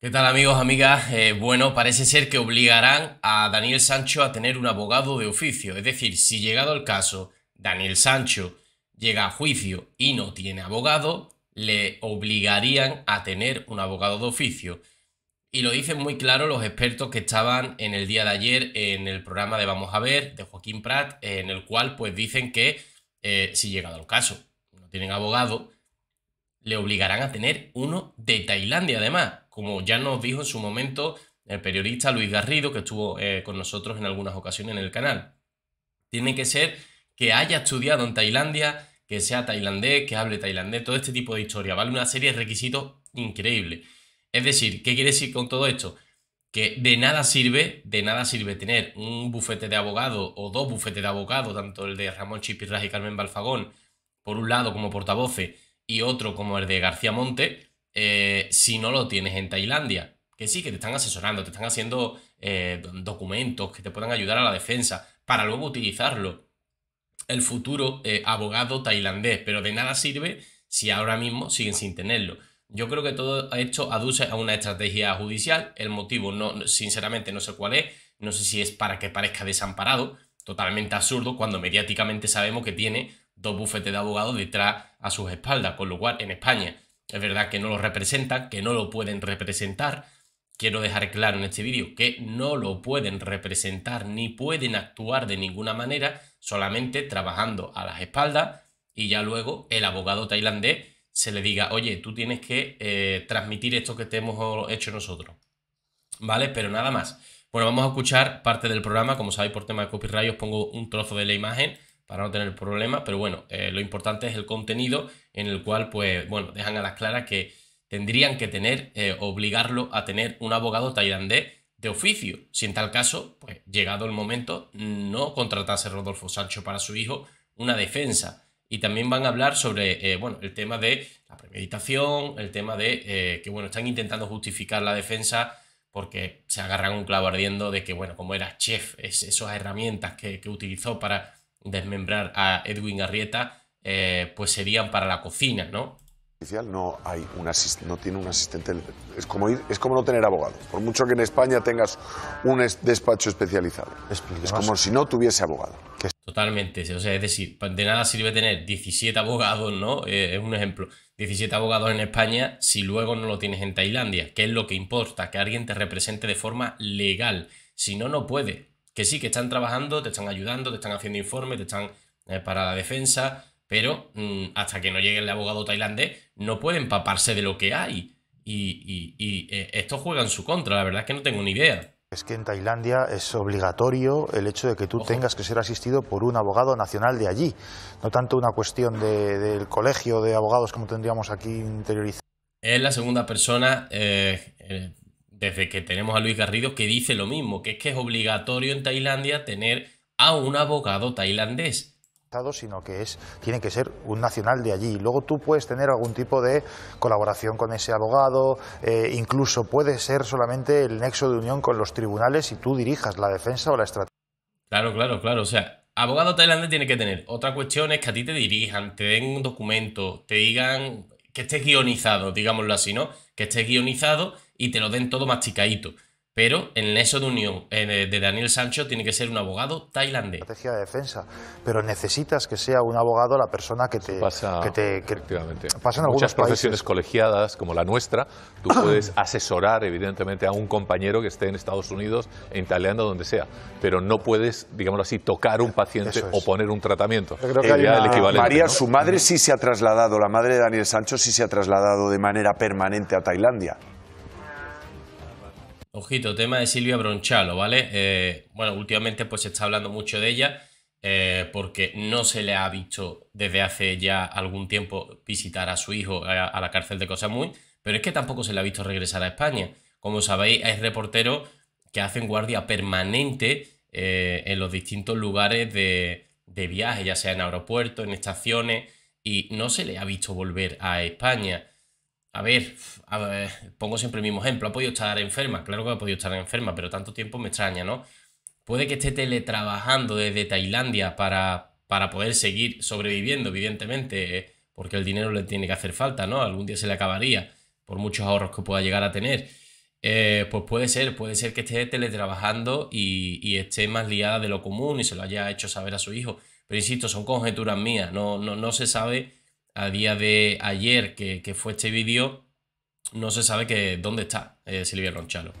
¿Qué tal amigos, amigas? Eh, bueno, parece ser que obligarán a Daniel Sancho a tener un abogado de oficio. Es decir, si llegado al caso, Daniel Sancho llega a juicio y no tiene abogado, le obligarían a tener un abogado de oficio. Y lo dicen muy claro los expertos que estaban en el día de ayer en el programa de Vamos a ver de Joaquín Prat, en el cual pues dicen que eh, si llegado el caso no tienen abogado, le obligarán a tener uno de Tailandia además como ya nos dijo en su momento el periodista Luis Garrido, que estuvo eh, con nosotros en algunas ocasiones en el canal. Tiene que ser que haya estudiado en Tailandia, que sea tailandés, que hable tailandés, todo este tipo de historia, ¿vale? Una serie de requisitos increíbles. Es decir, ¿qué quiere decir con todo esto? Que de nada sirve, de nada sirve tener un bufete de abogado o dos bufetes de abogados, tanto el de Ramón Chipirras y Carmen Balfagón, por un lado como portavoces, y otro como el de García Monte, eh, si no lo tienes en Tailandia. Que sí, que te están asesorando, te están haciendo eh, documentos que te puedan ayudar a la defensa para luego utilizarlo el futuro eh, abogado tailandés, pero de nada sirve si ahora mismo siguen sin tenerlo. Yo creo que todo esto aduce a una estrategia judicial. El motivo, no, sinceramente, no sé cuál es. No sé si es para que parezca desamparado. Totalmente absurdo cuando mediáticamente sabemos que tiene dos bufetes de abogados detrás a sus espaldas. Con lo cual, en España es verdad que no lo representan, que no lo pueden representar. Quiero dejar claro en este vídeo que no lo pueden representar ni pueden actuar de ninguna manera, solamente trabajando a las espaldas y ya luego el abogado tailandés se le diga, oye, tú tienes que eh, transmitir esto que te hemos hecho nosotros. ¿Vale? Pero nada más. Bueno, vamos a escuchar parte del programa. Como sabéis, por tema de copyright os pongo un trozo de la imagen para no tener problema, pero bueno, eh, lo importante es el contenido en el cual, pues bueno, dejan a las claras que tendrían que tener, eh, obligarlo a tener un abogado tailandés de oficio, si en tal caso, pues llegado el momento, no contratase Rodolfo Sancho para su hijo una defensa. Y también van a hablar sobre, eh, bueno, el tema de la premeditación, el tema de que, bueno, están intentando justificar la defensa porque se agarran un clavo ardiendo de que, bueno, como era chef, es, esas herramientas que, que utilizó para desmembrar a Edwin Garrieta, eh, pues serían para la cocina, ¿no? no hay un no tiene un asistente es como ir, es como no tener abogado por mucho que en España tengas un despacho especializado es como si no tuviese abogado totalmente o sea es decir pues de nada sirve tener 17 abogados no eh, es un ejemplo 17 abogados en España si luego no lo tienes en Tailandia que es lo que importa que alguien te represente de forma legal si no no puede que sí, que están trabajando, te están ayudando, te están haciendo informes, te están eh, para la defensa, pero mm, hasta que no llegue el abogado tailandés no puede empaparse de lo que hay. Y, eh, esto juega en su contra, la verdad es que no tengo ni idea. Es que en Tailandia es obligatorio el hecho de que tú tengas que ser asistido por un abogado nacional de allí, no tanto una cuestión del colegio de abogados como tendríamos aquí interiorizado. Es la segunda persona eh, desde que tenemos a Luis Garrido que dice lo mismo, que es que es obligatorio en Tailandia tener a un abogado tailandés sino que es, tiene que ser un nacional de allí. Luego tú puedes tener algún tipo de colaboración con ese abogado, eh, incluso puede ser solamente el nexo de unión con los tribunales y tú dirijas la defensa o la estrategia. Claro, claro, claro. O sea, abogado tailandés tiene que tener. Otra cuestión es que a ti te dirijan, te den un documento, te digan que esté guionizado, digámoslo así, ¿no? Que esté guionizado y te lo den todo masticadito. Pero en eso de unión eh, de Daniel Sancho tiene que ser un abogado tailandés. Estrategia de defensa, pero necesitas que sea un abogado la persona que te pasa. Que te, que efectivamente. Pasa en Muchas profesiones colegiadas como la nuestra, tú puedes asesorar evidentemente a un compañero que esté en Estados Unidos, en Tailandia, donde sea, pero no puedes, digámoslo así, tocar un paciente o poner un tratamiento. Yo creo que eh, hay equivalente. María, su madre sí se ha trasladado, la madre de Daniel Sancho sí se ha trasladado de manera permanente a Tailandia. Ojito, tema de Silvia Bronchalo, ¿vale? Eh, bueno, últimamente pues se está hablando mucho de ella eh, porque no se le ha visto desde hace ya algún tiempo visitar a su hijo eh, a, la cárcel de Cosamuy, pero es que tampoco se le ha visto regresar a España. Como sabéis, hay reporteros que hacen guardia permanente en los distintos lugares de, de viaje, ya sea en aeropuertos, en estaciones, y no se le ha visto volver a España. A ver, pongo siempre el mismo ejemplo. Ha podido estar enferma, claro que ha podido estar enferma, pero tanto tiempo me extraña, ¿no? Puede que esté teletrabajando desde Tailandia para, para poder seguir sobreviviendo, evidentemente, eh, porque el dinero le tiene que hacer falta, ¿no? Algún día se le acabaría, por muchos ahorros que pueda llegar a tener. Eh, pues puede ser, puede ser que esté teletrabajando y, y, esté más liada de lo común y se lo haya hecho saber a su hijo. Pero insisto, son conjeturas mías, no, no, no se sabe a día de ayer que, fue este vídeo, no se sabe que, dónde está eh, Silvia Ronchalo.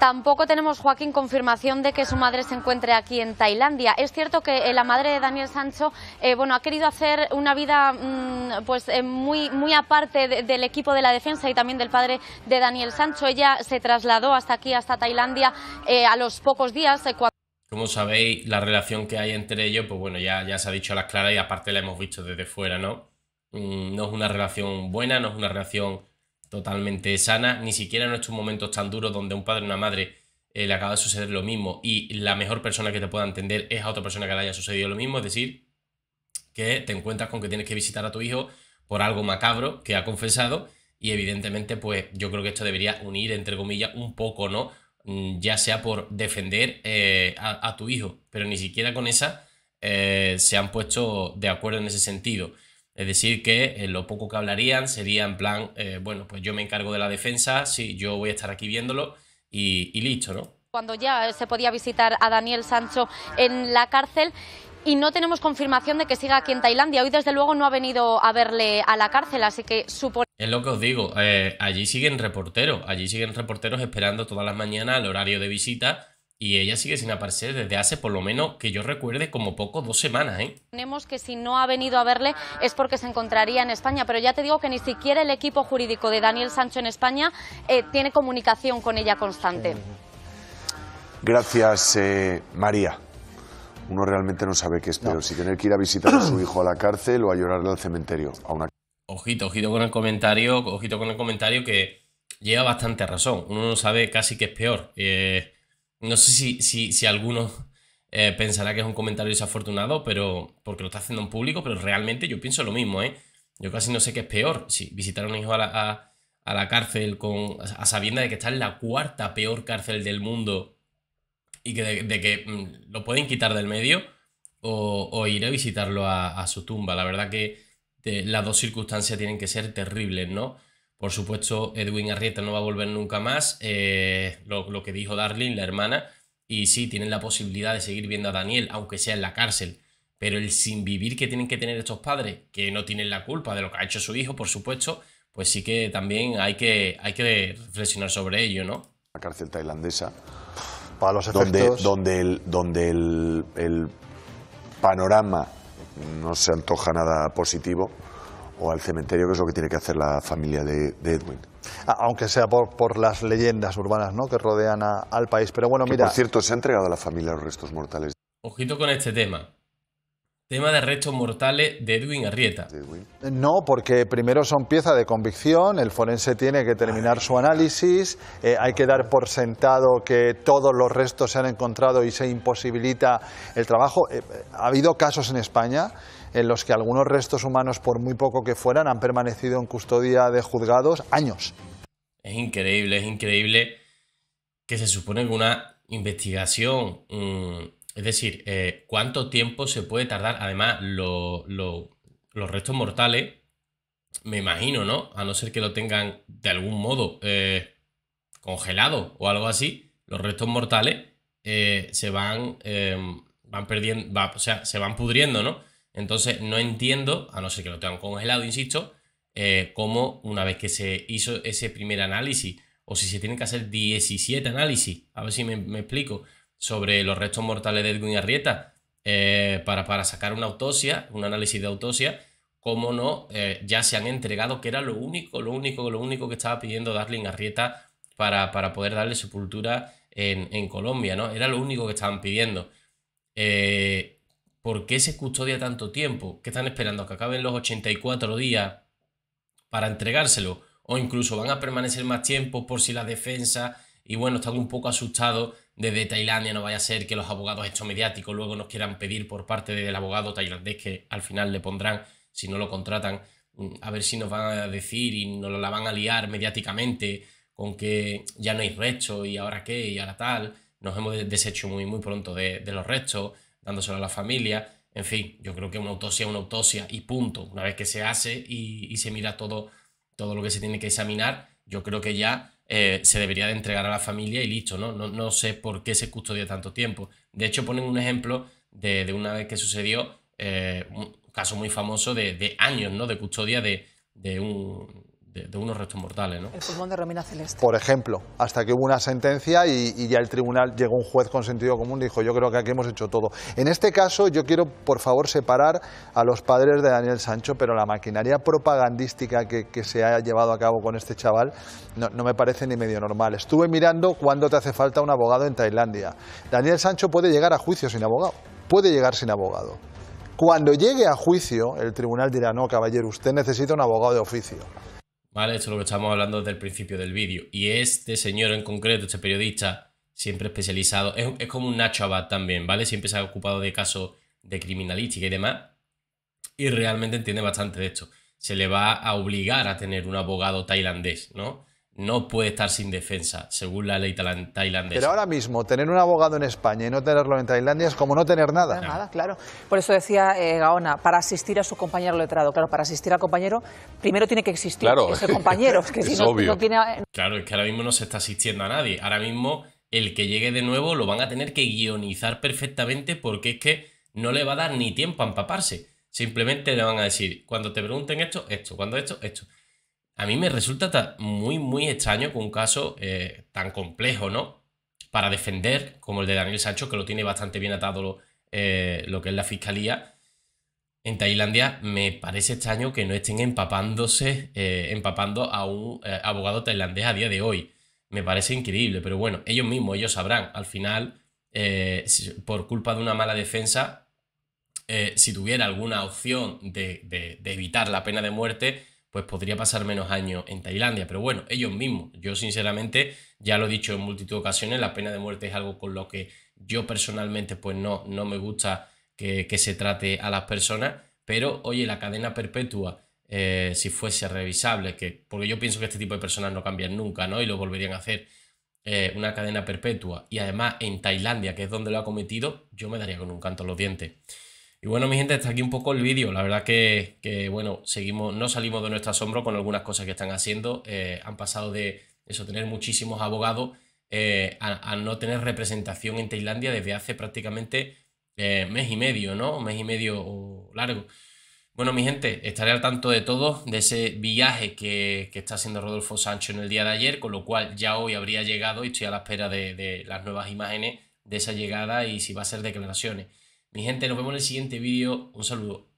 Tampoco tenemos, Joaquín, confirmación de que su madre se encuentre aquí en Tailandia. Es cierto que eh, la madre de Daniel Sancho eh, bueno, ha querido hacer una vida mm, pues, muy, muy aparte del equipo de la defensa y también del padre de Daniel Sancho. Ella se trasladó hasta aquí, hasta Tailandia, a los pocos días. Cuando... Como sabéis, la relación que hay entre ellos, pues bueno, ya, ya se ha dicho a las claras y aparte la hemos visto desde fuera, ¿no? Mm, no es una relación buena, no es una relación totalmente sana, ni siquiera en estos momentos tan duros donde un padre o una madre eh, le acaba de suceder lo mismo y la mejor persona que te pueda entender es a otra persona que le haya sucedido lo mismo, es decir, que te encuentras con que tienes que visitar a tu hijo por algo macabro que ha confesado y evidentemente pues yo creo que esto debería unir entre comillas un poco, ¿no? Mm, ya sea por defender eh, a, tu hijo, pero ni siquiera con esa eh, se han puesto de acuerdo en ese sentido. Es decir, que eh, lo poco que hablarían sería en plan, bueno, pues yo me encargo de la defensa, sí, yo voy a estar aquí viéndolo y listo, ¿no? Cuando ya se podía visitar a Daniel Sancho en la cárcel y no tenemos confirmación de que siga aquí en Tailandia. Hoy, desde luego, no ha venido a verle a la cárcel, así que supone... Es lo que os digo, eh, allí siguen reporteros, allí siguen reporteros esperando todas las mañanas al horario de visita y ella sigue sin aparecer desde hace, por lo menos que yo recuerde, como poco dos semanas. ¿eh? Tenemos que si no ha venido a verle es porque se encontraría en España, pero ya te digo que ni siquiera el equipo jurídico de Daniel Sancho en España eh, tiene comunicación con ella constante. Gracias, eh, María uno realmente no sabe qué es, peor, si tener que ir a visitar a su hijo a la cárcel o a llorarle al cementerio. Ojito, ojito con el comentario, ojito con el comentario que lleva bastante razón. Uno no sabe casi qué es peor. Eh, no sé si, si, alguno eh, pensará que es un comentario desafortunado, pero porque lo está haciendo en público, pero realmente yo pienso lo mismo, ¿eh? Yo casi no sé qué es peor, si visitar a un hijo a la, la cárcel con, a sabienda de que está en la cuarta peor cárcel del mundo y que de, que mm, lo pueden quitar del medio o, ir a visitarlo a, su tumba. La verdad que las dos circunstancias tienen que ser terribles, ¿no? Por supuesto, Edwin Arrieta no va a volver nunca más. Eh, lo, que dijo Darling, la hermana. Y sí, tienen la posibilidad de seguir viendo a Daniel, aunque sea en la cárcel. Pero el sin vivir que tienen que tener estos padres, que no tienen la culpa de lo que ha hecho su hijo, por supuesto, pues sí que también hay que, hay que reflexionar sobre ello, ¿no? La cárcel tailandesa para los Donde, el, donde el, panorama no se antoja nada positivo o al cementerio, que es lo que tiene que hacer la familia de, Edwin. Ah, aunque sea por, por, las leyendas urbanas ¿no? que rodean a, al país. Pero bueno, mira. Por cierto, se ha entregado a la familia los restos mortales. Ojito con este tema. Tema de restos mortales de Edwin Arrieta. No, porque primero son piezas de convicción, el forense tiene que terminar su análisis, eh, hay que dar por sentado que todos los restos se han encontrado y se imposibilita el trabajo. Eh, ha habido casos en España en los que algunos restos humanos, por muy poco que fueran, han permanecido en custodia de juzgados años. Es increíble, es increíble que se supone que una investigación... Mm, es decir, eh, ¿cuánto tiempo se puede tardar? Además, los restos mortales, me imagino, ¿no? A no ser que lo tengan de algún modo eh, congelado o algo así, los restos mortales eh, se van, van perdiendo, o sea, se van pudriendo, ¿no? Entonces, no entiendo, a no ser que lo tengan congelado, insisto, cómo una vez que se hizo ese primer análisis, o si se tienen que hacer 17 análisis, a ver si me, me explico sobre los restos mortales de Edwin Arrieta eh, para, para, sacar una autopsia, un análisis de autopsia, cómo no, eh, ya se han entregado, que era lo único, lo único, lo único que estaba pidiendo Darling Arrieta para, para poder darle sepultura en, en, Colombia, ¿no? Era lo único que estaban pidiendo. Eh, ¿Por qué se custodia tanto tiempo? ¿Qué están esperando? ¿Que acaben los 84 días para entregárselo? ¿O incluso van a permanecer más tiempo por si la defensa y bueno, estado un poco asustado desde Tailandia, no vaya a ser que los abogados estos mediáticos luego nos quieran pedir por parte del abogado tailandés que al final le pondrán, si no lo contratan, mm, a ver si nos van a decir y nos la van a liar mediáticamente con que ya no hay resto y ahora qué y ahora tal. Nos hemos deshecho muy, muy pronto de, los restos, dándoselo a la familia. En fin, yo creo que una autopsia es una autopsia y punto. Una vez que se hace y, se mira todo, todo lo que se tiene que examinar, yo creo que ya eh, se debería de entregar a la familia y listo, ¿no? ¿no? No sé por qué se custodia tanto tiempo. De hecho, ponen un ejemplo de, una vez que sucedió, eh, un caso muy famoso de, de, años, ¿no? De custodia de, de un, de, unos restos mortales. ¿no? El pulmón de Romina Celeste. Por ejemplo, hasta que hubo una sentencia y, ya el tribunal llegó un juez con sentido común y dijo, yo creo que aquí hemos hecho todo. En este caso, yo quiero, por favor, separar a los padres de Daniel Sancho, pero la maquinaria propagandística que, se ha llevado a cabo con este chaval no, no me parece ni medio normal. Estuve mirando cuándo te hace falta un abogado en Tailandia. Daniel Sancho puede llegar a juicio sin abogado, puede llegar sin abogado. Cuando llegue a juicio, el tribunal dirá, no, caballero, usted necesita un abogado de oficio. ¿Vale? Esto es lo que estamos hablando desde el principio del vídeo. Y este señor en concreto, este periodista, siempre especializado, es, es como un Nacho Abad también, ¿vale? Siempre se ha ocupado de casos de criminalística y demás. Y realmente entiende bastante de esto. Se le va a obligar a tener un abogado tailandés, ¿no? no puede estar sin defensa, según la ley tailandesa. Pero ahora mismo, tener un abogado en España y no tenerlo en Tailandia es como no tener nada. Nada, claro. Por eso decía eh, Gaona, para asistir a su compañero letrado, claro, para asistir al compañero, primero tiene que existir ese compañero. Claro, es que ahora mismo no se está asistiendo a nadie. Ahora mismo, el que llegue de nuevo lo van a tener que guionizar perfectamente porque es que no le va a dar ni tiempo a empaparse. Simplemente le van a decir, cuando te pregunten esto, esto, cuando esto, esto a mí me resulta muy, muy extraño que un caso eh, tan complejo, ¿no? Para defender, como el de Daniel Sancho, que lo tiene bastante bien atado eh, lo, que es la fiscalía, en Tailandia me parece extraño que no estén empapándose, eh, empapando a un abogado tailandés a día de hoy. Me parece increíble, pero bueno, ellos mismos, ellos sabrán. Al final, por culpa de una mala defensa, si tuviera alguna opción de evitar la pena de muerte, pues podría pasar menos años en Tailandia. Pero bueno, ellos mismos. Yo sinceramente, ya lo he dicho en multitud de ocasiones, la pena de muerte es algo con lo que yo personalmente pues no, no me gusta que, que se trate a las personas. Pero oye, la cadena perpetua, eh, si fuese revisable, que, porque yo pienso que este tipo de personas no cambian nunca, ¿no? Y lo volverían a hacer. Eh, una cadena perpetua y además en Tailandia, que es donde lo ha cometido, yo me daría con un canto a los dientes. Y bueno, mi gente, está aquí un poco el vídeo. La verdad que, bueno, seguimos, no salimos de nuestro asombro con algunas cosas que están haciendo. Eh, han pasado de eso, tener muchísimos abogados eh, a, no tener representación en Tailandia desde hace prácticamente eh, mes y medio, ¿no? Un mes y medio largo. Bueno, mi gente, estaré al tanto de todo, de ese viaje que, está haciendo Rodolfo Sancho en el día de ayer, con lo cual ya hoy habría llegado y estoy a la espera de las nuevas imágenes de esa llegada y si va a ser declaraciones. Mi gente, nos vemos en el siguiente vídeo. Un saludo.